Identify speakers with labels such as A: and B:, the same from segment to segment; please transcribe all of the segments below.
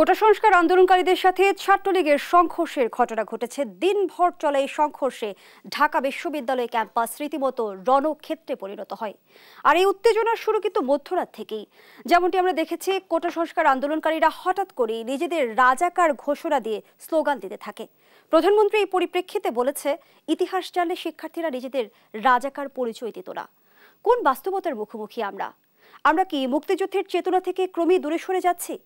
A: কোটা সংস্কার আন্দোলনকারীদের সাথে ছাত্রলীগের সংঘর্ষের ঘটনা ঘটেছে দিনভর চলে এই সংঘর্ষে ঢাকা বিশ্ববিদ্যালয় ক্যাম্পাস রীতিমতো রণক্ষেত্রে পরিণত হয় আর এই উত্তেজনার শুরু কিন্তু মধ্যরাত থেকেই যেমনটি আমরা দেখেছি কোটা সংস্কার আন্দোলনকারীরা হঠাৎ করে নিজেদের রাজাকার ঘোষণা দিয়ে স্লোগান দিতে থাকে প্রধানমন্ত্রী এই পরিপ্রেক্ষিতে বলেছে ইতিহাস জানলে শিক্ষার্থীরা নিজেদের রাজাকার পরিচয় দিত না কোন বাস্তবতার মুখোমুখি আমরা আমরা কি মুক্তিযুদ্ধের চেতনা থেকে ক্রমেই দূরে সরে যাচ্ছি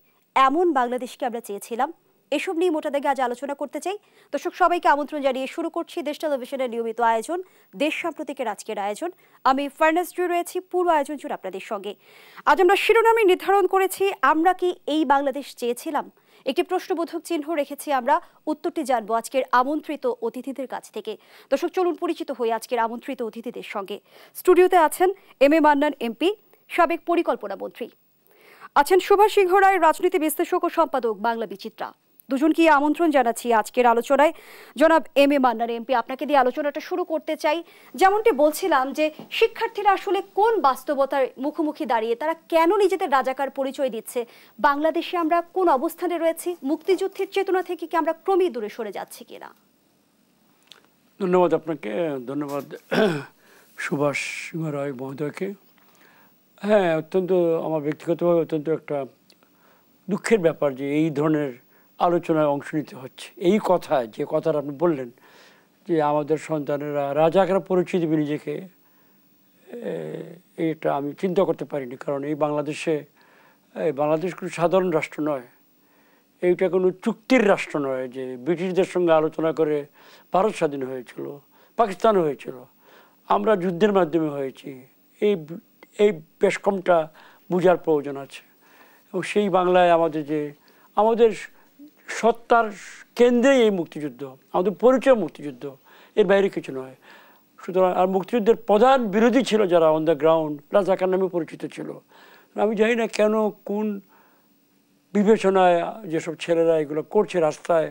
A: এমন বাংলাদেশকে আমরা চেয়েছিলাম এসব নিয়ে মোটা দেখে আজ আলোচনা করতে চাই দর্শক সবাইকে আমন্ত্রণ জানিয়ে শুরু করছি দেশ টেলিভিশনের নিয়মিত আয়োজন দেশ সাম্প্রতিকের আজকের আয়োজন আমি ফার্নাস জুড়ে রয়েছি পুরো আয়োজন জুড়ে আপনাদের সঙ্গে আজ আমরা শিরোনামে নির্ধারণ করেছি আমরা কি এই বাংলাদেশ চেয়েছিলাম একটি প্রশ্নবোধক চিহ্ন রেখেছি আমরা উত্তরটি জানবো আজকের আমন্ত্রিত অতিথিদের কাছ থেকে দর্শক চলুন পরিচিত হই আজকের আমন্ত্রিত অতিথিদের সঙ্গে স্টুডিওতে আছেন এম এ মান্নান এমপি সাবেক পরিকল্পনা মন্ত্রী আছেন সুভাষ সিংহ রায় রাজনীতি বিশ্লেষক ও সম্পাদক বাংলা বিচিত্রা দুজনকে আমন্ত্রণ জানাচ্ছি আজকের আলোচনায় জনাব এম এ মান্নার এমপি আপনাকে দিয়ে আলোচনাটা শুরু করতে চাই যেমনটি বলছিলাম যে শিক্ষার্থীরা আসলে কোন বাস্তবতার মুখোমুখি দাঁড়িয়ে তারা কেন নিজেদের রাজাকার পরিচয় দিচ্ছে বাংলাদেশে আমরা কোন অবস্থানে রয়েছি মুক্তিযুদ্ধের চেতনা থেকে কি আমরা ক্রমেই দূরে সরে যাচ্ছি কিনা
B: ধন্যবাদ আপনাকে ধন্যবাদ সুভাষ সিংহ রায় মহোদয়কে হ্যাঁ অত্যন্ত আমার ব্যক্তিগতভাবে অত্যন্ত একটা দুঃখের ব্যাপার যে এই ধরনের আলোচনায় অংশ নিতে হচ্ছে এই কথা যে কথাটা আপনি বললেন যে আমাদের সন্তানেরা রাজাকার পরিচিত বি নিজেকে এটা আমি চিন্তা করতে পারিনি কারণ এই বাংলাদেশে বাংলাদেশ কোনো সাধারণ রাষ্ট্র নয় এইটা কোনো চুক্তির রাষ্ট্র নয় যে ব্রিটিশদের সঙ্গে আলোচনা করে ভারত স্বাধীন হয়েছিল পাকিস্তান হয়েছিল আমরা যুদ্ধের মাধ্যমে হয়েছি এই এই বেশকমটা বুঝার প্রয়োজন আছে এবং সেই বাংলায় আমাদের যে আমাদের সত্তার কেন্দ্রেই এই মুক্তিযুদ্ধ আমাদের পরিচয় মুক্তিযুদ্ধ এর বাইরে কিছু নয় সুতরাং আর মুক্তিযুদ্ধের প্রধান বিরোধী ছিল যারা অন দ্য গ্রাউন্ড রাজাকার নামে পরিচিত ছিল আমি জানি না কেন কোন বিবেচনায় যেসব ছেলেরা এগুলো করছে রাস্তায়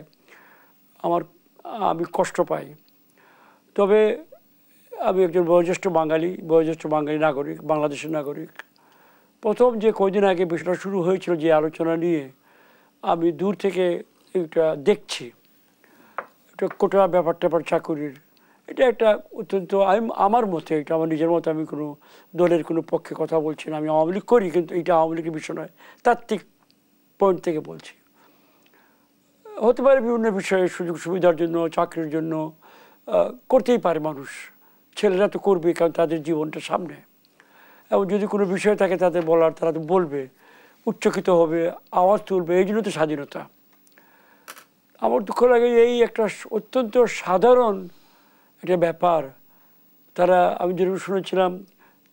B: আমার আমি কষ্ট পাই তবে আমি একজন বয়োজ্যেষ্ঠ বাঙালি বয়োজ্যেষ্ঠ বাঙালি নাগরিক বাংলাদেশের নাগরিক প্রথম যে কদিন আগে বিষয়টা শুরু হয়েছিল যে আলোচনা নিয়ে আমি দূর থেকে এটা দেখছি একটা কোটা ব্যাপার ট্যাপার চাকুরির এটা একটা অত্যন্ত আমার মতে এটা আমার নিজের মতো আমি কোনো দলের কোনো পক্ষে কথা বলছি না আমি আওয়ামী লীগ করি কিন্তু এটা আওয়ামী লীগের বিষয় নয় তাত্ত্বিক পয়েন্ট থেকে বলছি হতে পারে বিভিন্ন বিষয়ে সুযোগ সুবিধার জন্য চাকরির জন্য করতেই পারে মানুষ ছেলেরা তো করবে কারণ তাদের জীবনটা সামনে এবং যদি কোনো বিষয় থাকে তাদের বলার তারা তো বলবে উচ্চকিত হবে আওয়াজ তুলবে এই জন্য তো স্বাধীনতা আমার দুঃখ লাগে এই একটা অত্যন্ত সাধারণ একটা ব্যাপার তারা আমি যেরকম শুনেছিলাম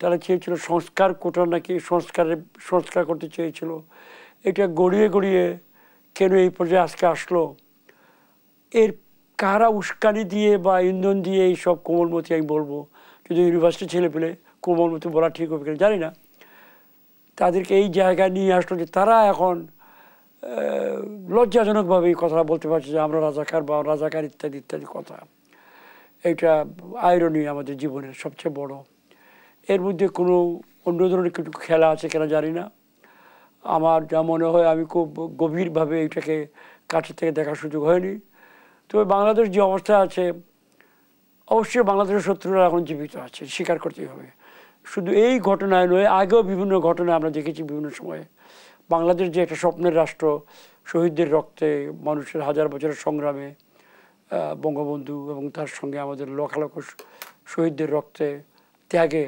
B: তারা চেয়েছিল সংস্কার কোটা নাকি সংস্কারের সংস্কার করতে চেয়েছিল এটা গড়িয়ে গড়িয়ে কেন এই পর্যায়ে আজকে আসলো এর কারা উস্কানি দিয়ে বা ইন্ধন দিয়ে এই সব কোমলমতি আমি বলবো যদি ইউনিভার্সিটি ছেলে পেলে কোমলমতি বলা ঠিক হবে কিনা জানি না তাদেরকে এই জায়গায় নিয়ে আসলো যে তারা এখন লজ্জাজনকভাবে এই কথাটা বলতে পারছে যে আমরা রাজাকার বা রাজাকার ইত্যাদি ইত্যাদি কথা এটা আয়রনি আমাদের জীবনের সবচেয়ে বড় এর মধ্যে কোনো অন্য ধরনের কিছু খেলা আছে কেনা জানি না আমার যা মনে হয় আমি খুব গভীরভাবে এটাকে কাছের থেকে দেখার সুযোগ হয়নি তবে বাংলাদেশ যে অবস্থা আছে অবশ্যই বাংলাদেশের শত্রুরা এখন জীবিত আছে স্বীকার করতেই হবে শুধু এই ঘটনায় নয় আগেও বিভিন্ন ঘটনা আমরা দেখেছি বিভিন্ন সময়ে বাংলাদেশ যে একটা স্বপ্নের রাষ্ট্র শহীদদের রক্তে মানুষের হাজার বছরের সংগ্রামে বঙ্গবন্ধু এবং তার সঙ্গে আমাদের লোকালোক শহীদদের রক্তে ত্যাগে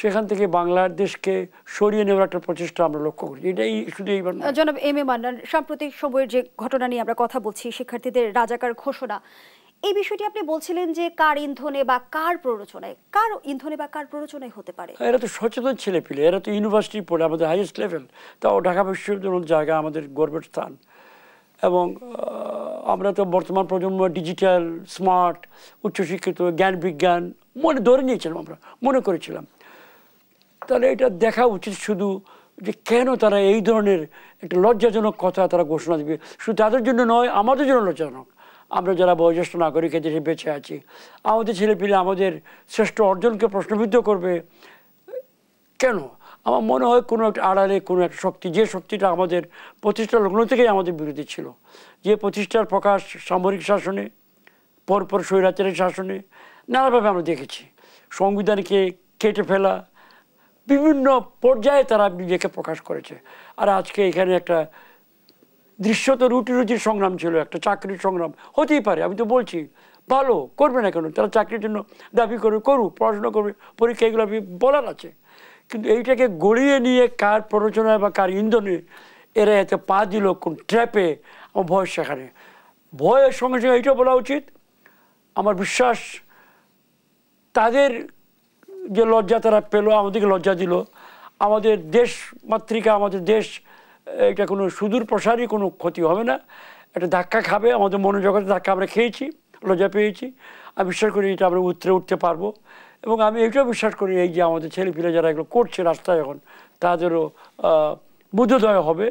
B: সেখান থেকে বাংলাদেশকে সরিয়ে নেওয়ার একটা প্রচেষ্টা আমরা লক্ষ্য করি এটাই শুধু এইবার
A: জনাব এম এ মান্নান সাম্প্রতিক সময়ের যে ঘটনা নিয়ে আমরা কথা বলছি শিক্ষার্থীদের রাজাকার ঘোষণা এই বিষয়টি আপনি বলছিলেন যে কার ইন্ধনে বা কার প্ররোচনায় কার ইন্ধনে বা কার প্ররোচনায় হতে পারে হ্যাঁ, এরা
B: তো সচেতন ছেলে পেলে এরা তো ইউনিভার্সিটি পড়ে আমাদের হাইয়েস্ট লেভেল তাও ঢাকা বিশ্ববিদ্যালয় জায়গা আমাদের গর্বের স্থান এবং আমরা তো বর্তমান প্রজন্ম ডিজিটাল স্মার্ট উচ্চশিক্ষিত জ্ঞান বিজ্ঞান মনে ধরে নিয়েছিলাম আমরা মনে করেছিলাম তাহলে এটা দেখা উচিত শুধু যে কেন তারা এই ধরনের একটা লজ্জাজনক কথা তারা ঘোষণা দেবে শুধু তাদের জন্য নয় আমাদের জন্য লজ্জাজনক আমরা যারা বয়োজ্যেষ্ঠ নাগরিক দেশে বেঁচে আছি আমাদের ছেলেপিলে আমাদের শ্রেষ্ঠ অর্জনকে প্রশ্নবিদ্ধ করবে কেন আমার মনে হয় কোনো একটা আড়ালে কোনো একটা শক্তি যে শক্তিটা আমাদের প্রতিষ্ঠার লগ্ন থেকেই আমাদের বিরোধী ছিল যে প্রতিষ্ঠার প্রকাশ সামরিক শাসনে পরপর স্বৈরাচারের শাসনে নানাভাবে আমরা দেখেছি সংবিধানকে কেটে ফেলা বিভিন্ন পর্যায়ে তারা নিজেকে প্রকাশ করেছে আর আজকে এখানে একটা দৃশ্য তো রুটি রুটির সংগ্রাম ছিল একটা চাকরির সংগ্রাম হতেই পারে আমি তো বলছি ভালো করবে না কেন তারা চাকরির জন্য দাবি করবে করুক পড়াশোনা করবে পরীক্ষা এগুলো আমি বলার আছে কিন্তু এইটাকে গড়িয়ে নিয়ে কার প্ররোচনায় বা কার ইন্ধনে এরা এতে পা দিল কোন ট্র্যাপে আমার ভয় সেখানে ভয়ের সঙ্গে সঙ্গে এইটা বলা উচিত আমার বিশ্বাস তাদের যে লজ্জা তারা পেলো আমাদেরকে লজ্জা দিল আমাদের দেশ মাতৃকা আমাদের দেশ এটা কোনো সুদূর প্রসারই কোনো ক্ষতি হবে না একটা ধাক্কা খাবে আমাদের মনে জগতে ধাক্কা আমরা খেয়েছি লজ্জা পেয়েছি আমি বিশ্বাস করি এটা আমরা উত্তরে উঠতে পারবো এবং আমি এটাও বিশ্বাস করি এই যে আমাদের ছেলেপিলে যারা এগুলো করছে রাস্তায় এখন তাদেরও বুদ্ধোদয় হবে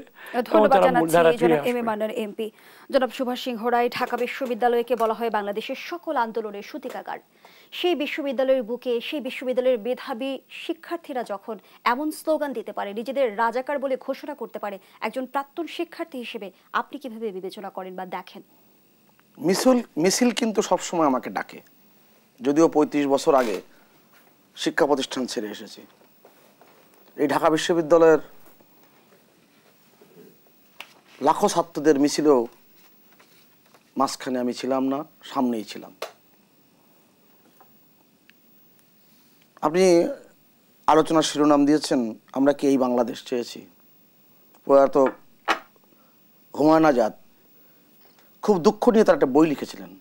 A: এমপি জনাব সুভাষ সিংহ রায় ঢাকা বিশ্ববিদ্যালয়কে বলা হয় বাংলাদেশের সকল আন্দোলনের সূতিকাগার সেই বিশ্ববিদ্যালয়ের বুকে সেই বিশ্ববিদ্যালয়ের মেধাবী শিক্ষার্থীরা যখন এমন স্লোগান দিতে পারে নিজেদের রাজাকার বলে ঘোষণা করতে পারে একজন প্রাক্তন শিক্ষার্থী হিসেবে আপনি কিভাবে বিবেচনা করেন বা দেখেন
C: মিছিল মিছিল কিন্তু সবসময় আমাকে ডাকে যদিও ৩৫ বছর আগে শিক্ষা প্রতিষ্ঠান ছেড়ে এসেছি এই ঢাকা বিশ্ববিদ্যালয়ের লাখো ছাত্রদের মিছিলেও মাঝখানে আমি ছিলাম না সামনেই ছিলাম আপনি আলোচনার শিরোনাম দিয়েছেন আমরা কি এই বাংলাদেশ চেয়েছি প্রয়াত হুমায়ুন আজাদ খুব দুঃখ নিয়ে তার একটা বই লিখেছিলেন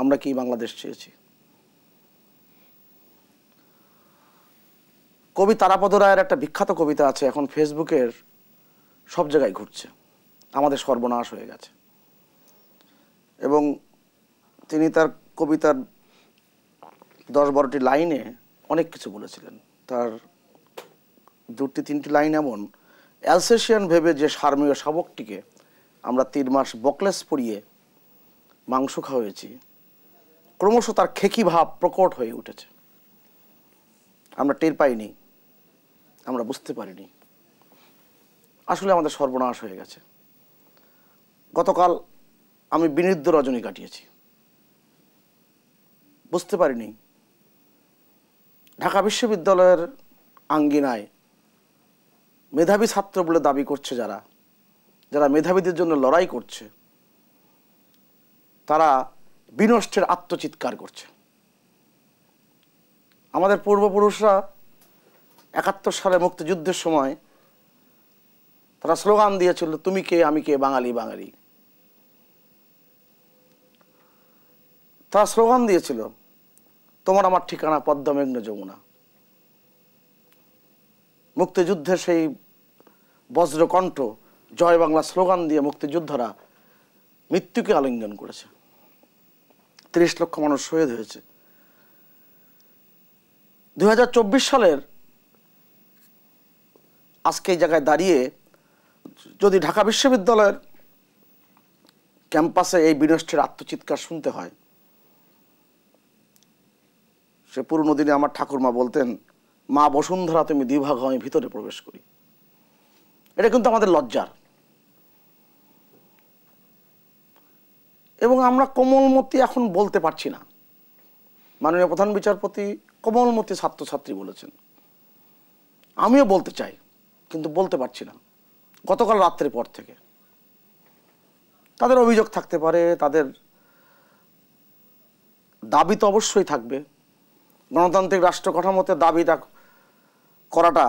C: আমরা কি বাংলাদেশ চেয়েছি কবি তারাপদ রায়ের একটা বিখ্যাত কবিতা আছে এখন ফেসবুকের সব জায়গায় ঘুরছে আমাদের সর্বনাশ হয়ে গেছে এবং তিনি তার কবিতার দশ বারোটি লাইনে অনেক কিছু বলেছিলেন তার দুটি তিনটি লাইন এমন অ্যালসেশিয়ান ভেবে যে সার্মীয় শাবকটিকে আমরা তিন মাস বকলেস পরিয়ে মাংস খাওয়াইছি ক্রমশ তার খেকি ভাব প্রকট হয়ে উঠেছে আমরা টের পাইনি আমরা বুঝতে পারিনি আসলে আমাদের সর্বনাশ হয়ে গেছে গতকাল আমি বিনিদ্ধ রজনী কাটিয়েছি বুঝতে পারিনি ঢাকা বিশ্ববিদ্যালয়ের আঙ্গিনায় মেধাবী ছাত্র বলে দাবি করছে যারা যারা মেধাবীদের জন্য লড়াই করছে তারা বিনষ্টের আত্মচিৎকার করছে আমাদের পূর্বপুরুষরা একাত্তর সালে মুক্তিযুদ্ধের সময় তারা স্লোগান দিয়েছিল তুমি কে আমি কে বাঙালি বাঙালি তারা স্লোগান দিয়েছিল তোমার আমার ঠিকানা পদ্মমেঘ্ন যমুনা মুক্তিযুদ্ধের সেই বজ্রকণ্ঠ জয় বাংলা স্লোগান দিয়ে মুক্তিযোদ্ধারা মৃত্যুকে আলিঙ্গন করেছে তিরিশ লক্ষ মানুষ শহীদ হয়েছে দু সালের আজকে এই জায়গায় দাঁড়িয়ে যদি ঢাকা বিশ্ববিদ্যালয়ের ক্যাম্পাসে এই বিনষ্টের আত্মচিৎকার শুনতে হয় সে পুরনো দিনে আমার ঠাকুরমা বলতেন মা বসুন্ধরা তুমি দ্বিভাগ আমি ভিতরে প্রবেশ করি এটা কিন্তু আমাদের লজ্জার এবং আমরা কোমলমতি এখন বলতে পারছি না মাননীয় প্রধান বিচারপতি কোমলমতি ছাত্রছাত্রী বলেছেন আমিও বলতে চাই কিন্তু বলতে পারছি না গতকাল রাত্রের পর থেকে তাদের অভিযোগ থাকতে পারে তাদের দাবি তো অবশ্যই থাকবে গণতান্ত্রিক রাষ্ট্র কাঠামোতে দাবিটা করাটা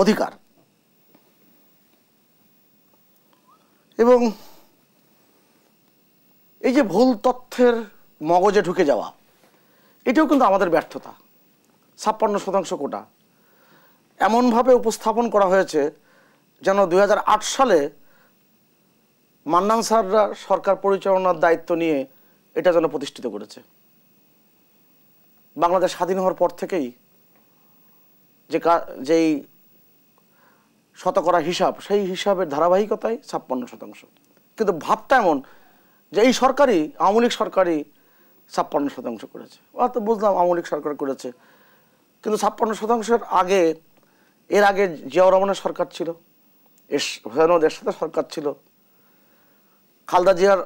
C: অধিকার এবং এই যে ভুল তথ্যের মগজে ঢুকে যাওয়া এটাও কিন্তু আমাদের ব্যর্থতা ছাপ্পান্ন শতাংশ কোটা এমনভাবে উপস্থাপন করা হয়েছে যেন দুই সালে মান্নান সাররা সরকার পরিচালনার দায়িত্ব নিয়ে এটা যেন প্রতিষ্ঠিত করেছে বাংলাদেশ স্বাধীন হওয়ার পর থেকেই যে যেই শতকরা হিসাব সেই হিসাবের ধারাবাহিকতায় ছাপ্পান্ন শতাংশ কিন্তু ভাবটা এমন যে এই সরকারই আওয়ামী লীগ সরকারই ছাপ্পান্ন শতাংশ করেছে ওরা তো বুঝলাম আওয়ামী লীগ সরকার করেছে কিন্তু ছাপ্পান্ন শতাংশের আগে এর আগে জিয়াউর রহমানের সরকার ছিল এস হুসাইনুদ সাথে সরকার ছিল খালদা জিয়ার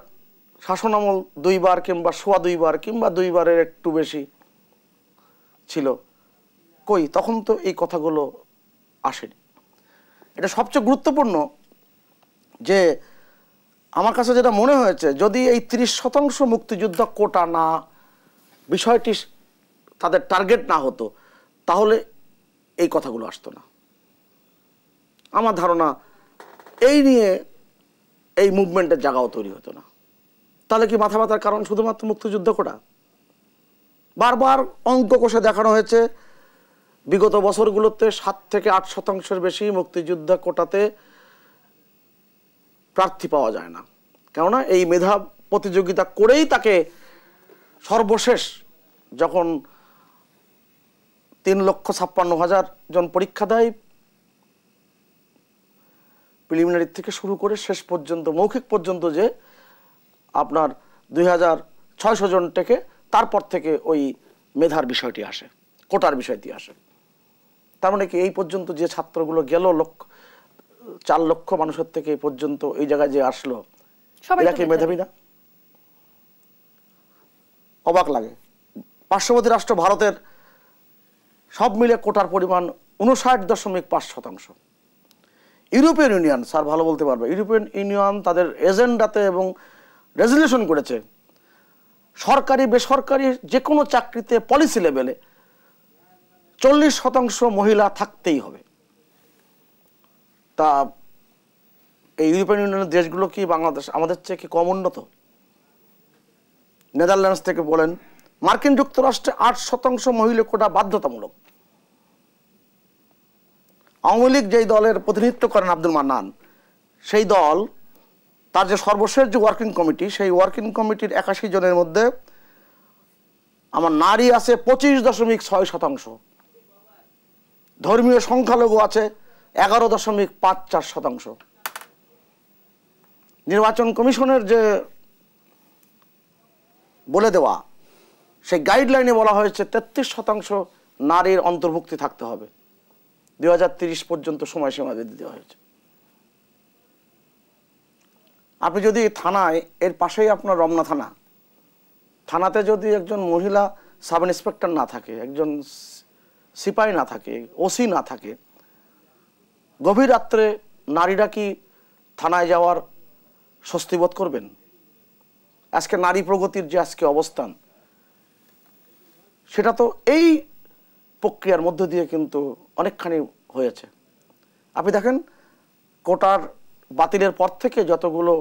C: শাসনামল দুইবার কিংবা সোয়া দুইবার কিংবা দুইবারের একটু বেশি ছিল কই তখন তো এই কথাগুলো আসেনি এটা সবচেয়ে গুরুত্বপূর্ণ যে আমার কাছে যেটা মনে হয়েছে যদি এই ৩০ শতাংশ মুক্তিযুদ্ধ কোটা না বিষয়টি তাদের টার্গেট না হতো তাহলে এই কথাগুলো আসতো না আমার ধারণা এই নিয়ে এই মুভমেন্টের জায়গাও তৈরি হতো না তাহলে কি মাথা ব্যথার কারণ শুধুমাত্র মুক্তিযুদ্ধ কোটা বারবার অঙ্ক কোষে দেখানো হয়েছে বিগত বছরগুলোতে সাত থেকে আট শতাংশের বেশি মুক্তিযোদ্ধা কোটাতে প্রার্থী পাওয়া যায় না কেননা এই মেধা প্রতিযোগিতা করেই তাকে সর্বশেষ যখন তিন লক্ষ ছাপ্পান্ন হাজার জন পরীক্ষা দেয় প্রিলিমিনারি থেকে শুরু করে শেষ পর্যন্ত মৌখিক পর্যন্ত যে আপনার দুই হাজার ছয়শো জনটাকে তারপর থেকে ওই মেধার বিষয়টি আসে কোটার বিষয়টি আসে তার মানে কি এই পর্যন্ত যে ছাত্রগুলো গেল লক্ষ চার লক্ষ মানুষের থেকে এই পর্যন্ত এই জায়গায় যে আসলো এরা কি মেধাবী না অবাক লাগে পার্শ্ববর্তী রাষ্ট্র ভারতের সব মিলে কোটার পরিমাণ উনষাট দশমিক পাঁচ শতাংশ ইউরোপিয়ান ইউনিয়ন স্যার ভালো বলতে পারবে ইউরোপিয়ান ইউনিয়ন তাদের এজেন্ডাতে এবং রেজলিউশন করেছে সরকারি বেসরকারি যে কোনো চাকরিতে পলিসি লেভেলে চল্লিশ শতাংশ মহিলা থাকতেই হবে তা এই ইউরোপিয়ান ইউনিয়নের দেশগুলো কি বাংলাদেশ আমাদের চেয়ে কি কম উন্নত নেদারল্যান্ডস থেকে বলেন মার্কিন যুক্তরাষ্ট্রে আট শতাংশ মহিলা কোটা বাধ্যতামূলক আওয়ামী লীগ যেই দলের প্রতিনিধিত্ব করেন আব্দুল মান্নান সেই দল তার যে সর্বশেষ যে ওয়ার্কিং কমিটি সেই ওয়ার্কিং কমিটির একাশি জনের মধ্যে আমার নারী আছে পঁচিশ দশমিক ছয় শতাংশ ধর্মীয় সংখ্যালঘু আছে এগারো দশমিক পাঁচ চার শতাংশ নির্বাচন কমিশনের যে বলে দেওয়া সেই গাইডলাইনে বলা হয়েছে তেত্রিশ শতাংশ নারীর অন্তর্ভুক্তি থাকতে হবে দু পর্যন্ত সময়সীমা দিয়ে দেওয়া হয়েছে আপনি যদি থানায় এর পাশেই আপনার রমনা থানা থানাতে যদি একজন মহিলা সাব ইন্সপেক্টর না থাকে একজন সিপাহী না থাকে ওসি না থাকে গভীর রাত্রে নারীরা কি থানায় যাওয়ার স্বস্তিবোধ করবেন আজকে নারী প্রগতির যে আজকে অবস্থান সেটা তো এই প্রক্রিয়ার মধ্য দিয়ে কিন্তু অনেকখানি হয়েছে আপনি দেখেন কোটার বাতিলের পর থেকে যতগুলো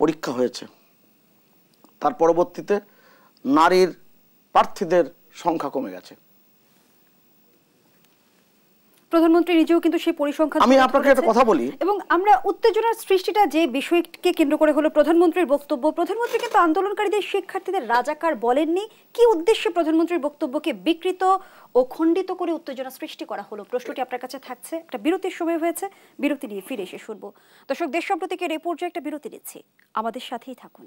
C: পরীক্ষা হয়েছে তার পরবর্তীতে নারীর প্রার্থীদের সংখ্যা কমে গেছে
A: প্রধানমন্ত্রী নিজেও কিন্তু সেই পরিসংখ্যান আমি আপনাকে একটা কথা বলি এবং আমরা উত্তেজনার সৃষ্টিটা যে বিষয়কে কেন্দ্র করে হলো প্রধানমন্ত্রীর বক্তব্য প্রধানমন্ত্রী কিন্তু আন্দোলনকারীদের শিক্ষার্থীদের রাজাকার বলেননি কি উদ্দেশ্যে প্রধানমন্ত্রীর বক্তব্যকে বিকৃত ও খণ্ডিত করে উত্তেজনা সৃষ্টি করা হলো প্রশ্নটি আপনার কাছে থাকছে একটা বিরতির সময় হয়েছে বিরতি নিয়ে ফিরে এসে শুনবো দর্শক দেশ সম্প্রতিকের এই পর্যায়ে একটা বিরতি নিচ্ছি আমাদের সাথেই থাকুন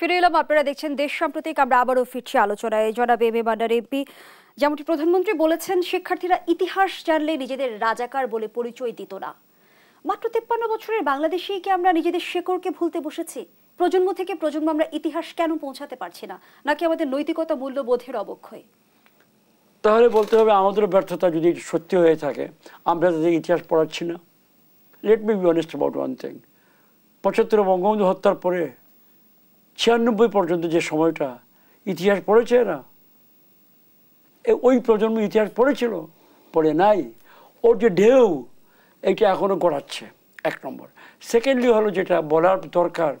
A: ফিরে এলাম আপনারা দেখছেন দেশ সাম্প্রতিক আমরা আবারও ফিরছি আলোচনায় জনাব এম এ মান্ডার এমপি যেমনটি প্রধানমন্ত্রী বলেছেন শিক্ষার্থীরা ইতিহাস জানলে নিজেদের রাজাকার বলে পরিচয় দিত না মাত্র তেপ্পান্ন বছরের বাংলাদেশেই কি আমরা নিজেদের শেকড়কে ভুলতে বসেছি প্রজন্ম থেকে প্রজন্ম আমরা ইতিহাস কেন পৌঁছাতে পারছি না নাকি আমাদের নৈতিকতা মূল্যবোধের অবক্ষয়
B: তাহলে বলতে হবে আমাদের ব্যর্থতা যদি সত্যি হয়ে থাকে আমরা তাদের ইতিহাস পড়াচ্ছি না let me be honest about one thing পঁচাত্তর বঙ্গবন্ধু হত্যার পরে ছিয়ানব্বই পর্যন্ত যে সময়টা ইতিহাস পড়েছে না ওই প্রজন্ম ইতিহাস পড়েছিল পড়ে নাই ওর যে ঢেউ এটা এখনও গড়াচ্ছে এক নম্বর সেকেন্ডলি হলো যেটা বলার দরকার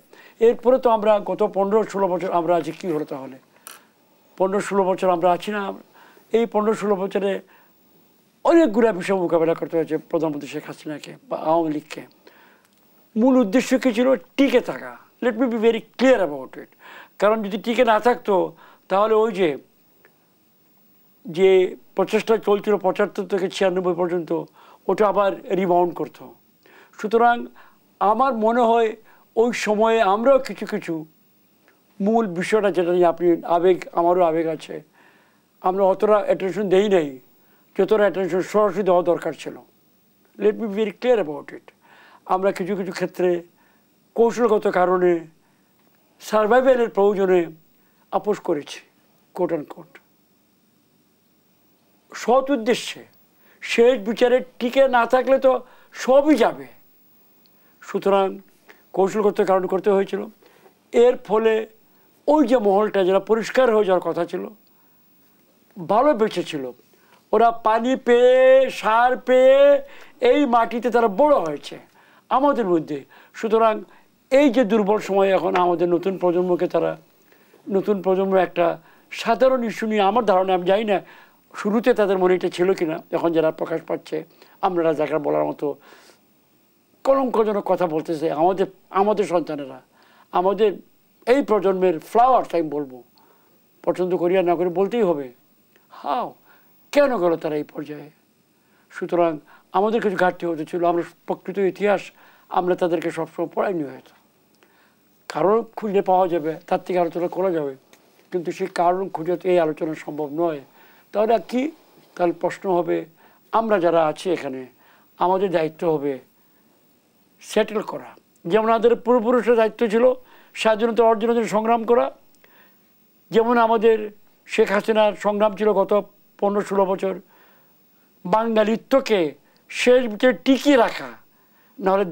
B: এরপরে তো আমরা গত পনেরো ষোলো বছর আমরা আছি কী হলো তাহলে পনেরো ষোলো বছর আমরা আছি না এই পনেরো ষোলো বছরে অনেকগুলো বিষয় মোকাবেলা করতে হয়েছে প্রধানমন্ত্রী শেখ হাসিনাকে বা আওয়ামী লীগকে মূল উদ্দেশ্য কী ছিল টিকে থাকা let me be very clear about it কারণ যদি টিকে না থাকতো তাহলে ওই যে যে প্রচেষ্টা চলছিল পঁচাত্তর থেকে ছিয়ানব্বই পর্যন্ত ওটা আবার রিবাউন্ড করত সুতরাং আমার মনে হয় ওই সময়ে আমরাও কিছু কিছু মূল বিষয়টা যেটা নিয়ে আপনি আবেগ আমারও আবেগ আছে আমরা অতটা অ্যাটেনশন দেই নাই যতটা অ্যাটেনশন সরাসরি দেওয়া দরকার ছিল let me very clear about it আমরা কিছু কিছু ক্ষেত্রে কৌশলগত কারণে সার্ভাইভেলের প্রয়োজনে আপোষ করেছে কোট অ্যান্ড কোট সৎ উদ্দেশ্যে শেষ বিচারে টিকে না থাকলে তো সবই যাবে সুতরাং কৌশলগত কারণ করতে হয়েছিল এর ফলে ওই যে মহলটা যারা পরিষ্কার হয়ে যাওয়ার কথা ছিল ভালো বেঁচে ছিল ওরা পানি পেয়ে সার পেয়ে এই মাটিতে তারা বড় হয়েছে আমাদের মধ্যে সুতরাং এই যে দুর্বল সময়ে এখন আমাদের নতুন প্রজন্মকে তারা নতুন প্রজন্ম একটা সাধারণ ইস্যু নিয়ে আমার ধারণা আমি জানি না শুরুতে তাদের মনে এটা ছিল কি না এখন যারা প্রকাশ পাচ্ছে আমরা রাজাকার বলার মতো কলঙ্কজনক কথা বলতেছে আমাদের আমাদের সন্তানেরা আমাদের এই প্রজন্মের ফ্লাওয়ার্স আমি বলবো পছন্দ করি আর না করে বলতেই হবে হাও কেন গেল তারা এই পর্যায়ে সুতরাং আমাদের কিছু ঘাটতি হতে ছিল আমরা প্রকৃত ইতিহাস আমরা তাদেরকে সবসময় পড়াইনি হয়েছে কারণ খুঁজে পাওয়া যাবে তার থেকে আলোচনা করা যাবে কিন্তু সেই কারণ খুঁজে এই আলোচনা সম্ভব নয় তাহলে কি তাহলে প্রশ্ন হবে আমরা যারা আছি এখানে আমাদের দায়িত্ব হবে সেটেল করা যেমন আমাদের পূর্বপুরুষের দায়িত্ব ছিল স্বাধীনতা অর্জনের জন্য সংগ্রাম করা যেমন আমাদের শেখ হাসিনার সংগ্রাম ছিল গত পনেরো ষোলো বছর বাঙালিত্বকে শেষ ভিতরে টিকিয়ে রাখা নাহলে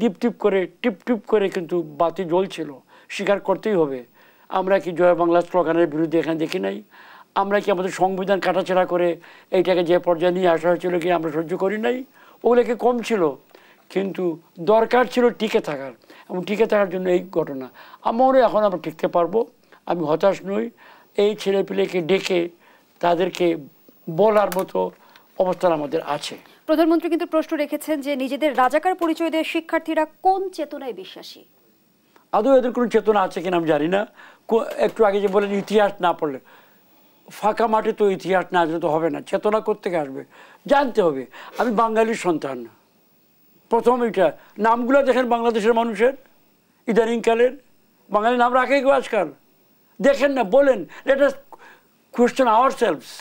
B: টিপ টিপ করে টিপ টিপ করে কিন্তু বাতি জ্বলছিল স্বীকার করতেই হবে আমরা কি জয় বাংলা স্লোগানের বিরুদ্ধে এখানে দেখি নাই আমরা কি আমাদের সংবিধান কাটাছেড়া করে এইটাকে যে পর্যায়ে নিয়ে আসা হয়েছিল কি আমরা সহ্য করি নাই ওগুলোকে কম ছিল কিন্তু দরকার ছিল টিকে থাকার এবং টিকে থাকার জন্য এই ঘটনা আমারও এখন আমরা টিকতে পারবো আমি হতাশ নই এই ছেলেপিলেকে ডেকে তাদেরকে বলার মতো অবস্থান আমাদের আছে
A: প্রধানমন্ত্রী কিন্তু প্রশ্ন রেখেছেন যে নিজেদের রাজাকার পরিচয় দেয় শিক্ষার্থীরা কোন চেতনায় বিশ্বাসী
B: আদৌ এদের কোনো চেতনা আছে কিনা আমি জানি না একটু আগে যে বলেন ইতিহাস না পড়লে ফাঁকা মাঠে তো ইতিহাস না আসলে তো হবে না চেতনা থেকে আসবে জানতে হবে আমি বাঙালির সন্তান প্রথম এটা নামগুলো দেখেন বাংলাদেশের মানুষের ইদানিংকালের বাঙালি নাম রাখে কেউ আজকাল দেখেন না বলেন let question ourselves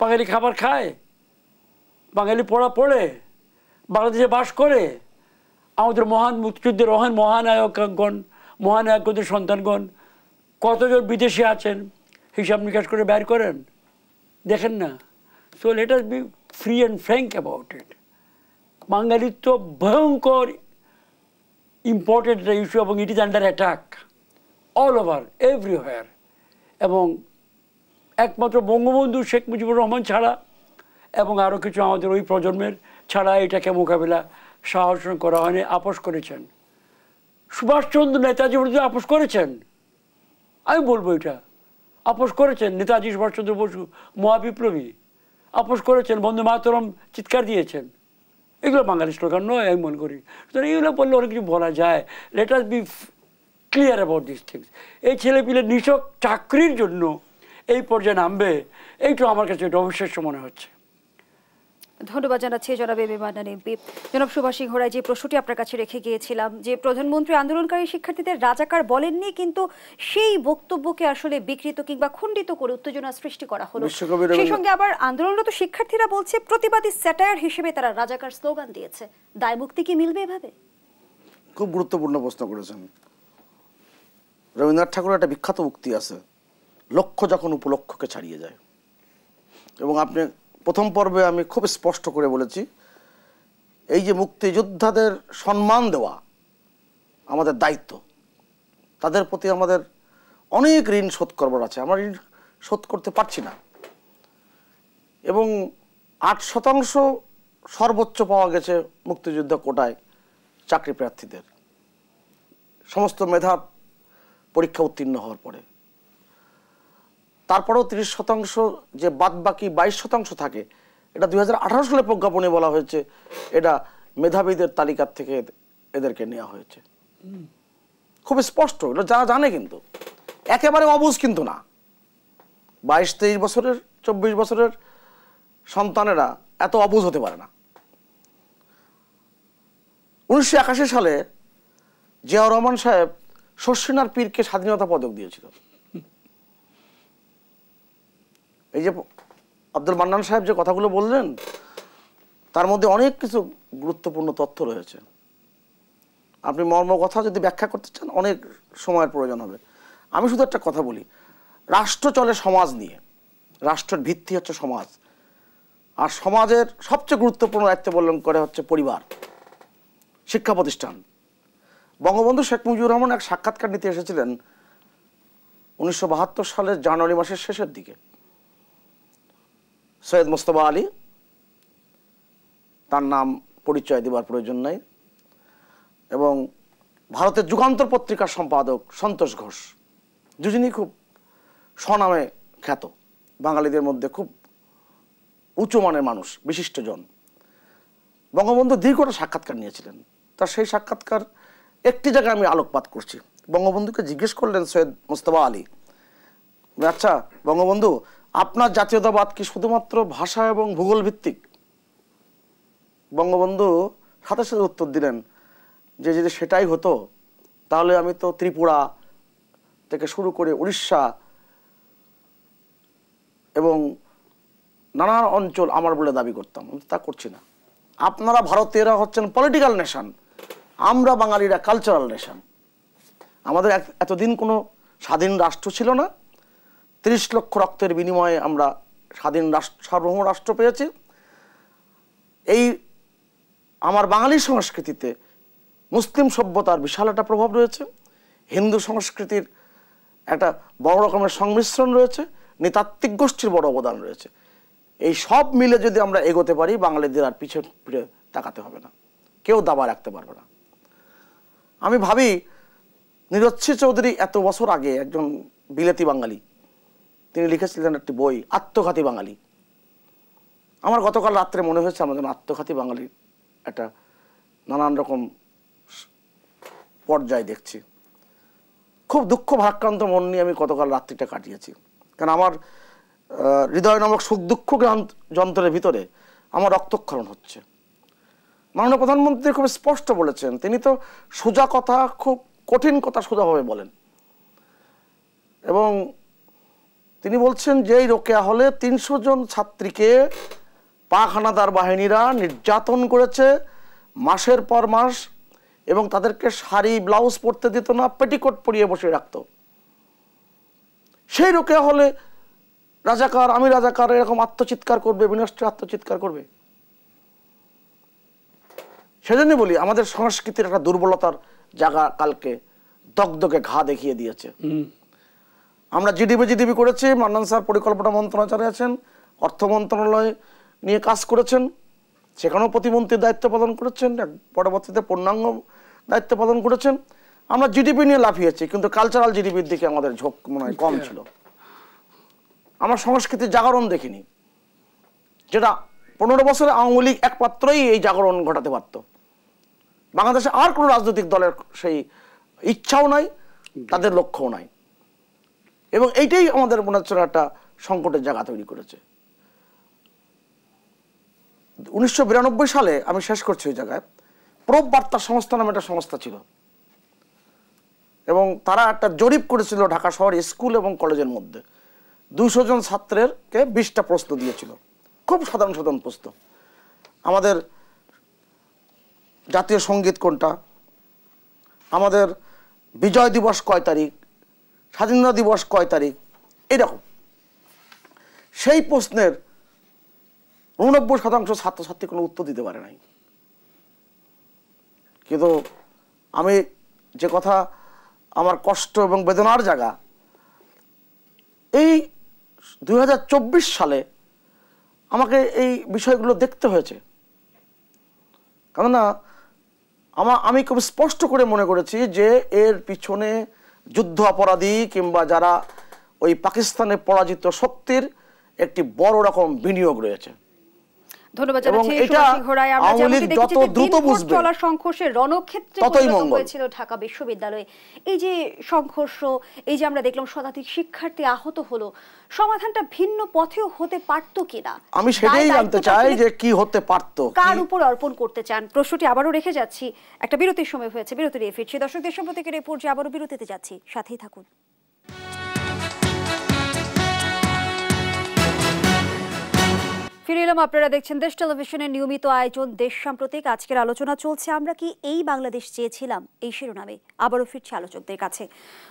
B: Bengali খাবার খায় বাঙালি পড়া পড়ে বাংলাদেশে বাস করে আমাদের মহান মুক্তিযুদ্ধের মহান মহানায়কগণ মহানায়কদের সন্তানগণ কতজন বিদেশে আছেন হিসাব নিকাশ করে বের করেন দেখেন না so let us be free and frank about it বাঙালির তো ভয়ঙ্কর ইম্পর্টেন্ট একটা ইস্যু এবং it is under attack all over everywhere এবং একমাত্র বঙ্গবন্ধু শেখ মুজিবুর রহমান ছাড়া এবং আরও কিছু আমাদের ওই প্রজন্মের ছাড়া এটাকে মোকাবিলা সাহস করা হয়নি আপোষ করেছেন সুভাষচন্দ্র নেতাজি বসু আপোষ করেছেন আমি বলবো এটা আপোষ করেছেন নেতাজি সুভাষচন্দ্র বসু মহাবিপ্লবী আপোষ করেছেন বন্ধু মাতরম চিৎকার দিয়েছেন এগুলো বাঙালি স্লোগান নয় আমি মনে করি সুতরাং এগুলো বললে অনেক কিছু বলা যায় let us be clear about this things এই ছেলেপিলে নিছক চাকরির জন্য এই পর্যায়ে নামবে এইটা আমার কাছে এটা অবিশ্বাস্য মনে হচ্ছে
A: ধন্যবাদ জানাচ্ছি জনাব এম ইমানান এমপি জনাব সুভাষী ঘোড়ায় যে প্রশ্নটি আপনার কাছে রেখে গিয়েছিলাম যে প্রধানমন্ত্রী আন্দোলনকারী শিক্ষার্থীদের রাজাকার বলেননি কিন্তু সেই বক্তব্যকে আসলে বিকৃত কিংবা খণ্ডিত করে উত্তেজনা সৃষ্টি করা হলো সেই সঙ্গে আবার আন্দোলনরত শিক্ষার্থীরা বলছে প্রতিবাদী স্যাটায়ার হিসেবে তারা রাজাকার স্লোগান দিয়েছে দায় মুক্তি কি মিলবে এভাবে
C: খুব গুরুত্বপূর্ণ প্রশ্ন করেছেন রবীন্দ্রনাথ ঠাকুর একটা বিখ্যাত উক্তি আছে লক্ষ্য যখন উপলক্ষকে ছাড়িয়ে যায় এবং আপনি প্রথম পর্বে আমি খুব স্পষ্ট করে বলেছি এই যে মুক্তিযোদ্ধাদের সম্মান দেওয়া আমাদের দায়িত্ব তাদের প্রতি আমাদের অনেক ঋণ শোধ করবার আছে আমরা ঋণ শোধ করতে পারছি না এবং আট শতাংশ সর্বোচ্চ পাওয়া গেছে মুক্তিযুদ্ধ কোটায় চাকরি প্রার্থীদের সমস্ত মেধা পরীক্ষা উত্তীর্ণ হওয়ার পরে তারপরেও তিরিশ শতাংশ যে বাদ বাকি বাইশ শতাংশ থাকে এটা দুই সালে প্রজ্ঞাপনে বলা হয়েছে এটা মেধাবীদের তালিকার থেকে এদেরকে নেওয়া হয়েছে খুব স্পষ্ট এটা যারা জানে কিন্তু একেবারে অবুজ কিন্তু না বাইশ তেইশ বছরের চব্বিশ বছরের সন্তানেরা এত অবুজ হতে পারে না উনিশশো একাশি সালে জিয়াউর রহমান সাহেব শস্যিনার পীরকে স্বাধীনতা পদক দিয়েছিল এই যে আব্দুল মান্নান সাহেব যে কথাগুলো বললেন তার মধ্যে অনেক কিছু গুরুত্বপূর্ণ তথ্য রয়েছে আপনি মর্ম কথা যদি ব্যাখ্যা করতে চান অনেক সময়ের প্রয়োজন হবে আমি শুধু একটা কথা বলি রাষ্ট্র চলে সমাজ নিয়ে রাষ্ট্রের ভিত্তি হচ্ছে সমাজ আর সমাজের সবচেয়ে গুরুত্বপূর্ণ দায়িত্ব বললেন করে হচ্ছে পরিবার শিক্ষা প্রতিষ্ঠান বঙ্গবন্ধু শেখ মুজিবুর রহমান এক সাক্ষাৎকার নিতে এসেছিলেন উনিশশো সালের জানুয়ারি মাসের শেষের দিকে সৈয়দ মোস্তফা আলী তার নাম পরিচয় দেবার প্রয়োজন নাই এবং ভারতের যুগান্তর পত্রিকার সম্পাদক সন্তোষ ঘোষ দুজনই খুব স্বনামে খ্যাত বাঙালিদের মধ্যে খুব উঁচু মানের মানুষ বিশিষ্টজন বঙ্গবন্ধু দীর্ঘটা সাক্ষাৎকার নিয়েছিলেন তার সেই সাক্ষাৎকার একটি জায়গায় আমি আলোকপাত করছি বঙ্গবন্ধুকে জিজ্ঞেস করলেন সৈয়দ মুস্তফা আলী আচ্ছা বঙ্গবন্ধু আপনার জাতীয়তাবাদ কি শুধুমাত্র ভাষা এবং ভূগোল ভিত্তিক বঙ্গবন্ধু সাথে সাথে উত্তর দিলেন যে যদি সেটাই হতো তাহলে আমি তো ত্রিপুরা থেকে শুরু করে উড়িষ্যা এবং নানা অঞ্চল আমার বলে দাবি করতাম আমি তা করছি না আপনারা ভারতীয়রা হচ্ছেন পলিটিক্যাল নেশান আমরা বাঙালিরা কালচারাল নেশান আমাদের এতদিন কোনো স্বাধীন রাষ্ট্র ছিল না তিরিশ লক্ষ রক্তের বিনিময়ে আমরা স্বাধীন রাষ্ট্র সার্বভৌম রাষ্ট্র পেয়েছি এই আমার বাঙালি সংস্কৃতিতে মুসলিম সভ্যতার বিশাল একটা প্রভাব রয়েছে হিন্দু সংস্কৃতির একটা বড় রকমের সংমিশ্রণ রয়েছে নৃতাত্ত্বিক গোষ্ঠীর বড় অবদান রয়েছে এই সব মিলে যদি আমরা এগোতে পারি বাঙালিদের আর পিছন ফিরে তাকাতে হবে না কেউ দাবা রাখতে পারবে না আমি ভাবি নিরচ্ছি চৌধুরী এত বছর আগে একজন বিলেতি বাঙালি তিনি লিখেছিলেন একটি বই আত্মঘাতী বাঙালি আমার গতকাল রাত্রে মনে হয়েছে আমাদের আত্মঘাতী বাঙালির একটা নানান রকম পর্যায় দেখছি খুব দুঃখ ভারাক্রান্ত মন নিয়ে আমি গতকাল রাত্রিটা কাটিয়েছি কারণ আমার হৃদয় নামক সুখ দুঃখ যন্ত্রের ভিতরে আমার রক্তক্ষরণ হচ্ছে মাননীয় প্রধানমন্ত্রী খুব স্পষ্ট বলেছেন তিনি তো সোজা কথা খুব কঠিন কথা সোজাভাবে বলেন এবং তিনি বলছেন যে এই রোকেয়া হলে তিনশো জন ছাত্রীকে পাখানাদার বাহিনীরা নির্যাতন করেছে মাসের পর মাস এবং তাদেরকে শাড়ি ব্লাউজ পরতে দিত না পেটিকোট পরিয়ে বসে রাখত সেই রোকেয়া হলে রাজাকার আমি রাজাকার এরকম আত্মচিৎকার করবে বিনষ্ট্রে আত্মচিৎকার করবে সেজন্য বলি আমাদের সংস্কৃতির একটা দুর্বলতার জায়গা কালকে দগদগে ঘা দেখিয়ে দিয়েছে আমরা জিডিপি জিডিপি করেছি মান্নান স্যার পরিকল্পনা মন্ত্রণালয় আছেন অর্থ মন্ত্রণালয় নিয়ে কাজ করেছেন সেখানেও প্রতিমন্ত্রীর দায়িত্ব পালন করেছেন পরবর্তীতে পূর্ণাঙ্গ দায়িত্ব পালন করেছেন আমরা জিডিপি নিয়ে লাফিয়েছি কিন্তু কালচারাল জিডিপির দিকে আমাদের ঝোঁক মনে হয় কম ছিল আমরা সংস্কৃতির জাগরণ দেখিনি যেটা পনেরো বছরে আওয়ামী লীগ একমাত্রই এই জাগরণ ঘটাতে পারত বাংলাদেশে আর কোনো রাজনৈতিক দলের সেই ইচ্ছাও নাই তাদের লক্ষ্যও নাই এবং এইটাই আমাদের মনে হচ্ছে একটা সংকটের জায়গা তৈরি করেছে উনিশশো সালে আমি শেষ করছি ওই জায়গায় প্রব বার্তা সংস্থা নামে একটা সংস্থা ছিল এবং তারা একটা জরিপ করেছিল ঢাকা শহর স্কুল এবং কলেজের মধ্যে দুশো জন ছাত্রেরকে বিশটা প্রশ্ন দিয়েছিল খুব সাধারণ সাধারণ প্রশ্ন আমাদের জাতীয় সঙ্গীত কোনটা আমাদের বিজয় দিবস কয় তারিখ স্বাধীনতা দিবস কয় তারিখ এরকম সেই প্রশ্নের উননব্বই শতাংশ ছাত্রছাত্রী কোনো উত্তর দিতে পারে নাই কিন্তু আমি যে কথা আমার কষ্ট এবং বেদনার জায়গা এই দুই সালে আমাকে এই বিষয়গুলো দেখতে হয়েছে কেননা আমা আমি খুব স্পষ্ট করে মনে করেছি যে এর পিছনে যুদ্ধ অপরাধী কিংবা যারা ওই পাকিস্তানে পরাজিত শক্তির একটি বড় রকম বিনিয়োগ রয়েছে
A: ধন্যবাদ জানাচ্ছি সুভাষী ঘোড়ায় আমরা দেখেছি যে দ্রুত বুঝবে সংঘর্ষের রণক্ষেত্রে হয়েছিল ঢাকা বিশ্ববিদ্যালয়ে এই যে সংঘর্ষ এই যে আমরা দেখলাম শতাধিক শিক্ষার্থী আহত হলো সমাধানটা ভিন্ন পথেও হতে পারত কিনা আমি সেটাই জানতে
C: চাই যে কি হতে পারত কার
A: উপর অর্পণ করতে চান প্রশ্নটি আবারও রেখে যাচ্ছি একটা বিরতির সময় হয়েছে বিরতি নিয়ে ফিরছি দর্শকদের সম্পর্কে এই পর্যায়ে আবারও বিরতিতে যাচ্ছি সাথেই থাকুন ফিরে এলাম আপনারা দেখছেন দেশ টেলিভিশনের নিয়মিত আয়োজন দেশ সাম্প্রতিক আজকের আলোচনা চলছে আমরা কি এই বাংলাদেশ চেয়েছিলাম এই শিরোনামে আবারও ফিরছে আলোচকদের কাছে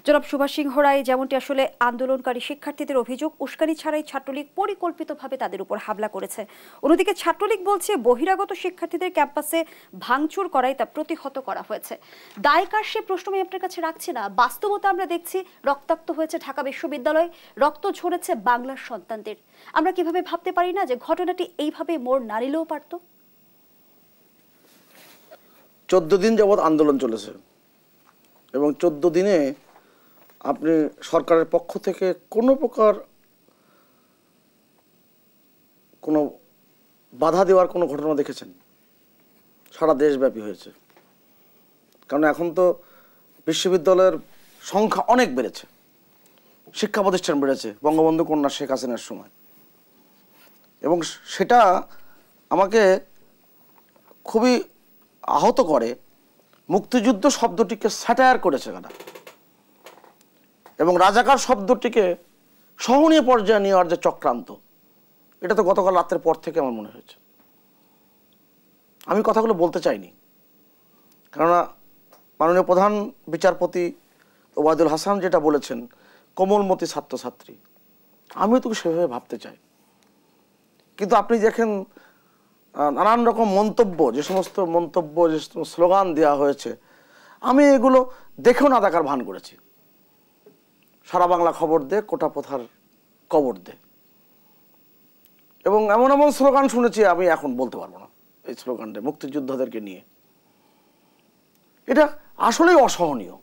A: জনাব সুভাষ সিংহ রায় যেমনটি আসলে আন্দোলনকারী শিক্ষার্থীদের অভিযোগ উস্কানি ছাড়াই ছাত্রলীগ পরিকল্পিতভাবে তাদের উপর হামলা করেছে অন্যদিকে ছাত্রলীগ বলছে বহিরাগত শিক্ষার্থীদের ক্যাম্পাসে ভাঙচুর করাই তা প্রতিহত করা হয়েছে দায়কার সে প্রশ্ন আমি আপনার কাছে রাখছি না বাস্তবতা আমরা দেখছি রক্তাক্ত হয়েছে ঢাকা বিশ্ববিদ্যালয় রক্ত ঝরেছে বাংলার সন্তানদের আমরা কিভাবে ভাবতে পারি না যে ঘটনা ঘটনাটি এইভাবে মোড় না নিলেও পারত
C: চোদ্দ দিন যাবৎ আন্দোলন চলেছে এবং চোদ্দ দিনে আপনি সরকারের পক্ষ থেকে কোনো প্রকার কোনো বাধা দেওয়ার কোনো ঘটনা দেখেছেন সারা দেশব্যাপী হয়েছে কারণ এখন তো বিশ্ববিদ্যালয়ের সংখ্যা অনেক বেড়েছে শিক্ষা প্রতিষ্ঠান বেড়েছে বঙ্গবন্ধু কন্যা শেখ হাসিনার সময় এবং সেটা আমাকে খুবই আহত করে মুক্তিযুদ্ধ শব্দটিকে স্যাটায়ার করেছে কারা এবং রাজাকার শব্দটিকে সহনীয় পর্যায়ে নেওয়ার যে চক্রান্ত এটা তো গতকাল রাত্রের পর থেকে আমার মনে হয়েছে আমি কথাগুলো বলতে চাইনি কেননা মাননীয় প্রধান বিচারপতি ওবায়দুল হাসান যেটা বলেছেন কোমলমতি ছাত্রছাত্রী আমিও তো সেভাবে ভাবতে চাই কিন্তু আপনি দেখেন নানান রকম মন্তব্য যে সমস্ত মন্তব্য যে স্লোগান দেওয়া হয়েছে আমি এগুলো দেখেও না দেখার ভান করেছি সারা বাংলা খবর দে কোটা প্রথার কবর দে এবং এমন এমন স্লোগান শুনেছি আমি এখন বলতে পারবো না এই স্লোগানটা মুক্তিযোদ্ধাদেরকে নিয়ে এটা আসলেই অসহনীয়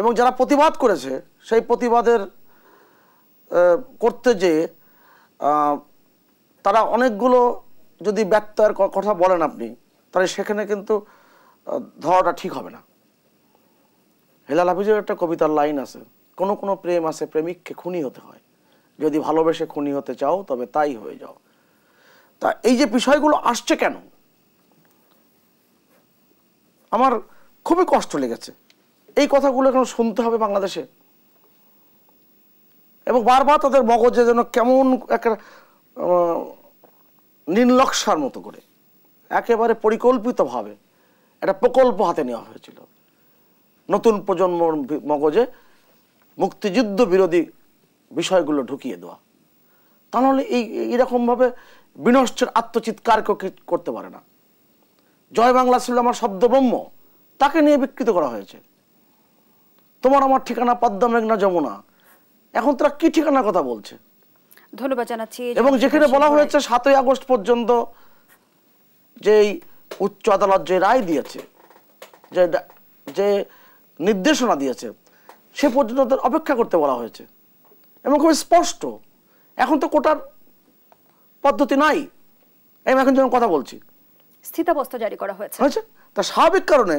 C: এবং যারা প্রতিবাদ করেছে সেই প্রতিবাদের করতে যেয়ে তারা অনেকগুলো যদি ব্যত্যয়ের কথা বলেন আপনি তাহলে সেখানে কিন্তু ধরাটা ঠিক হবে না হেলাল হাফিজের একটা কবিতার লাইন আছে কোনো কোনো প্রেম আছে প্রেমিককে খুনি হতে হয় যদি ভালোবেসে খুনি হতে চাও তবে তাই হয়ে যাও তা এই যে বিষয়গুলো আসছে কেন আমার খুবই কষ্ট লেগেছে এই কথাগুলো এখন শুনতে হবে বাংলাদেশে এবং বারবার তাদের মগজে যেন কেমন একটা নির্লক্ষার মতো করে একেবারে পরিকল্পিতভাবে একটা প্রকল্প হাতে নেওয়া হয়েছিল নতুন প্রজন্মর মগজে মুক্তিযুদ্ধ বিরোধী বিষয়গুলো ঢুকিয়ে দেওয়া তা নাহলে এই এইরকমভাবে বিনষ্টের আত্মচিৎকার করতে পারে না জয় বাংলা ছিল আমার শব্দব্রহ্ম তাকে নিয়ে বিকৃত করা হয়েছে তোমার আমার ঠিকানা পদ্মা মেঘনা যমুনা এখন তারা কি ঠিকানার কথা বলছে
A: ধন্যবাদ জানাচ্ছি এবং যেখানে বলা হয়েছে
C: সাতই আগস্ট পর্যন্ত যেই উচ্চ আদালত যে রায় দিয়েছে যে যে নির্দেশনা দিয়েছে সে পর্যন্ত তাদের অপেক্ষা করতে বলা হয়েছে এবং খুব স্পষ্ট এখন তো কোটার পদ্ধতি নাই আমি এখন যেমন কথা বলছি
A: স্থিতাবস্থা জারি করা হয়েছে
C: তা স্বাভাবিক কারণে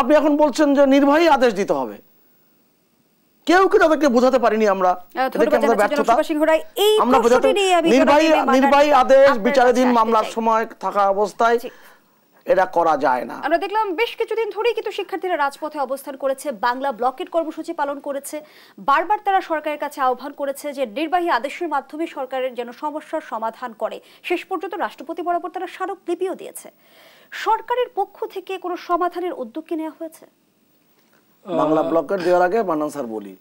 C: আপনি এখন বলছেন যে নির্বাহী আদেশ দিতে হবে কেউ তাদেরকে বোঝাতে পারিনি আমরা নির্বাহী নির্বাহী আদেশ বিচারাধীন মামলার সময় থাকা অবস্থায় এটা করা যায় না
A: আমরা দেখলাম বেশ কিছুদিন ধরেই কিন্তু শিক্ষার্থীরা রাজপথে অবস্থান করেছে বাংলা ব্লকেট কর্মসূচি পালন করেছে বারবার তারা সরকারের কাছে আহ্বান করেছে যে নির্বাহী আদেশের মাধ্যমে সরকারের যেন সমস্যার সমাধান করে শেষ পর্যন্ত রাষ্ট্রপতি বরাবর তারা স্মারকলিপিও দিয়েছে সরকারের পক্ষ থেকে কোনো সমাধানের উদ্যোগ কি নেওয়া হয়েছে
C: বাংলা ব্লকের দেওয়ার আগে মান্নান স্যার বলি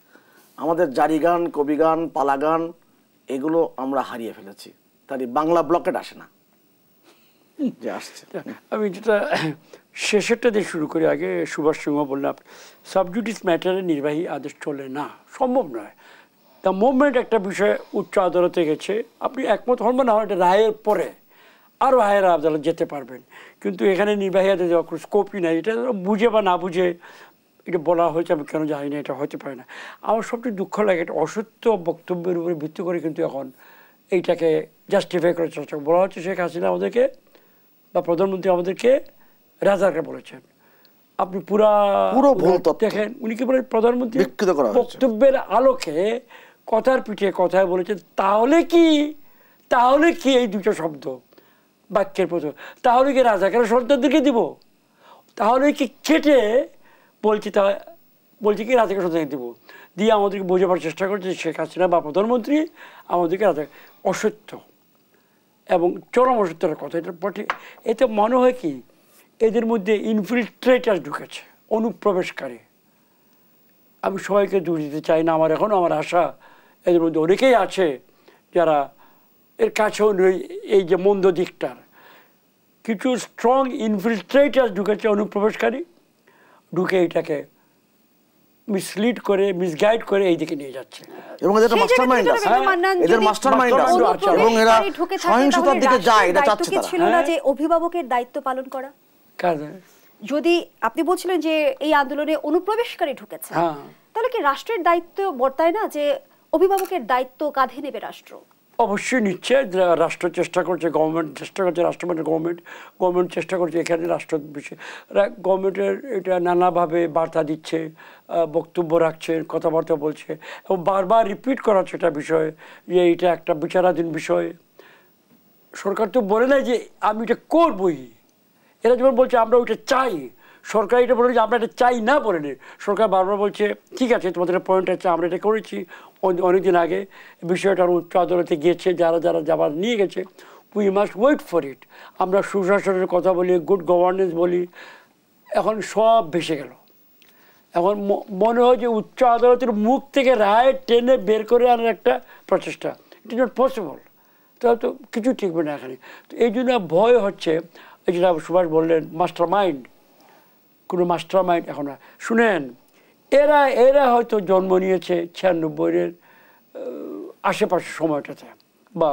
C: আমাদের জারি গান কবি গান পালা গান এগুলো আমরা হারিয়ে ফেলেছি তাই বাংলা ব্লকেট আসে না যে
B: আসছে আমি যেটা শেষেরটা দিয়ে শুরু করি আগে সুভাষ সিংহ বললাম সাবজুডিস ম্যাটারে নির্বাহী আদেশ চলে না সম্ভব নয় দ্য মুভমেন্ট একটা বিষয় উচ্চ আদালতে গেছে আপনি একমত হন না এটা রায়ের পরে আরও হায়ের আদালত যেতে পারবেন কিন্তু এখানে নির্বাহী আদালতে স্কোপই নাই এটা বুঝে বা না বুঝে এটা বলা হয়েছে আমি কেন জানি না এটা হতে পারে না আমার সবচেয়ে দুঃখ লাগে এটা অসত্য বক্তব্যের উপরে ভিত্তি করে কিন্তু এখন এইটাকে জাস্টিফাই করার চেষ্টা বলা হচ্ছে শেখ হাসিনা আমাদেরকে বা প্রধানমন্ত্রী আমাদেরকে রাজাকে বলেছেন আপনি পুরা পুরো দেখেন উনি কি বলেন প্রধানমন্ত্রী বক্তব্যের আলোকে কথার পিঠে কথায় বলেছেন তাহলে কি তাহলে কি এই দুটো শব্দ বাক্যের প্রথম তাহলে কি রাজাকে সন্তানদেরকে দিব তাহলে কি খেটে বলছি তা বলছি কি রাজাকে সজাগ দেবো দিয়ে আমাদেরকে বোঝাবার চেষ্টা করছে শেখ হাসিনা বা প্রধানমন্ত্রী আমাদেরকে রাজা অসত্য এবং চরম অসত্যের কথা এটার পটে এতে মনে হয় কি এদের মধ্যে ইনফিল্ট্রেটার ঢুকেছে অনুপ্রবেশকারী আমি সবাইকে দূর দিতে চাই না আমার এখনও আমার আশা এদের মধ্যে অনেকেই আছে যারা এর কাছেও নেই এই যে মন্দ দিকটার কিছু স্ট্রং ইনফিল্ট্রেটার ঢুকেছে অনুপ্রবেশকারী ঢুকে এটাকে মিসলিড করে মিসগাইড করে এই দিকে নিয়ে যাচ্ছে এবং এদের মাস্টার মাইন্ড আছে এদের মাস্টার মাইন্ড আছে এবং এরা সহিংসতার দিকে যায় এটা চাচ্ছে তারা ছিল না হ্যাঁ। যে
A: অভিভাবকের দায়িত্ব পালন করা কাজ যদি আপনি বলছিলেন যে এই আন্দোলনে অনুপ্রবেশকারী ঢুকেছে হ্যাঁ। তাহলে কি রাষ্ট্রের দায়িত্ব বর্তায় না যে অভিভাবকের দায়িত্ব কাঁধে নেবে রাষ্ট্র
B: অবশ্যই নিচ্ছে রাষ্ট্র চেষ্টা করছে গভর্নমেন্ট চেষ্টা করছে রাষ্ট্রপতি গভর্নমেন্ট গভর্নমেন্ট চেষ্টা করছে এখানে রাষ্ট্র বিষয়ে গভর্নমেন্টের এটা নানাভাবে বার্তা দিচ্ছে বক্তব্য রাখছে কথাবার্তা বলছে এবং বারবার রিপিট হচ্ছে এটা বিষয়ে যে এটা একটা বিচারাধীন বিষয় সরকার তো বলে নেয় যে আমি এটা করবই এরা যেমন বলছে আমরা ওইটা চাই সরকার এটা বলে যে আমরা এটা চাই না বলেনি সরকার বারবার বলছে ঠিক আছে তোমাদের পয়েন্ট আছে আমরা এটা করেছি অনেকদিন আগে বিষয়টা উচ্চ আদালতে গিয়েছে যারা যারা যাবার নিয়ে গেছে we must wait for it আমরা সুশাসনের কথা বলি গুড গভর্নেন্স বলি এখন সব ভেসে গেল এখন মনে হয় যে উচ্চ আদালতের মুখ থেকে রায় টেনে বের করে আনার একটা প্রচেষ্টা ইট ইজ নট পসিবল তাহলে তো কিছু ঠিকবে না এখানে তো এই জন্য ভয় হচ্ছে যেটা সুভাষ বললেন মাস্টার মাইন্ড কোনো মাস্টার মাইন্ড এখন শুনেন এরা এরা হয়তো জন্ম নিয়েছে ছিয়ানব্বইয়ের আশেপাশে সময়টাতে বা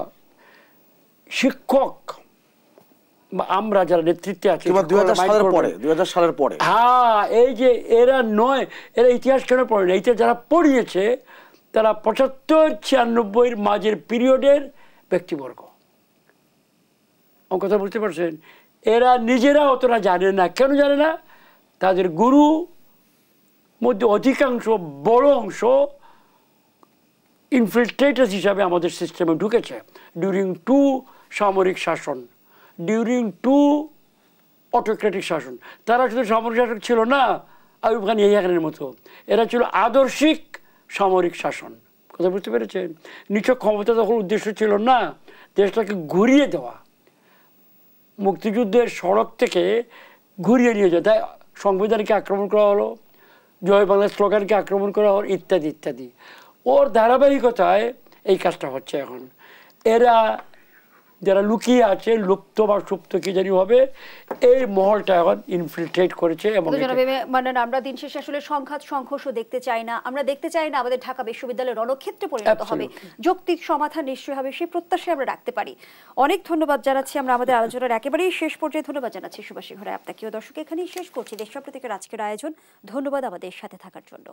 B: শিক্ষক বা আমরা যারা নেতৃত্বে আছি সালের পরে হ্যাঁ এই যে এরা নয় এরা ইতিহাস কেন পড়ে না এটা যারা পড়িয়েছে তারা পঁচাত্তর ছিয়ানব্বইয়ের মাঝের পিরিয়ডের ব্যক্তিবর্গ কথা বুঝতে পারছেন এরা নিজেরা অতটা জানে না কেন জানে না তাদের গুরু মধ্যে অধিকাংশ বড় অংশ ইনফিল্ট্রেটার্স হিসাবে আমাদের সিস্টেমে ঢুকেছে ডিউরিং টু সামরিক শাসন ডিউরিং টু অটোক্রেটিক শাসন তারা শুধু সামরিক শাসক ছিল না আইব খান ইয়াখানের মতো এরা ছিল আদর্শিক সামরিক শাসন কথা বুঝতে পেরেছেন নিচক ক্ষমতা তখন উদ্দেশ্য ছিল না দেশটাকে ঘুরিয়ে দেওয়া মুক্তিযুদ্ধের সড়ক থেকে ঘুরিয়ে নিয়ে যায় তাই সংবিধানকে আক্রমণ করা হলো জয় বাংলা স্লোগানকে আক্রমণ করা হলো ইত্যাদি ইত্যাদি ওর ধারাবাহিকতায় এই কাজটা হচ্ছে এখন এরা যারা লুকিয়ে আছে লুপ্ত বা সুপ্ত কি জানি হবে এই মহলটা এখন ইনফিলট্রেট করেছে এবং
A: মানে আমরা দিন শেষে আসলে সংঘাত সংঘর্ষ দেখতে চাই না আমরা দেখতে চাই না আমাদের ঢাকা বিশ্ববিদ্যালয়ের রণক্ষেত্রে পরিণত হবে যৌক্তিক সমাধান নিশ্চয় হবে সেই প্রত্যাশায় আমরা রাখতে পারি অনেক ধন্যবাদ জানাচ্ছি আমরা আমাদের আলোচনার একেবারেই শেষ পর্যায়ে ধন্যবাদ জানাচ্ছি সুভাষী ঘরে আপনাকেও দর্শক এখানেই শেষ করছি দেশ থেকে আজকের আয়োজন ধন্যবাদ আমাদের সাথে থাকার জন্য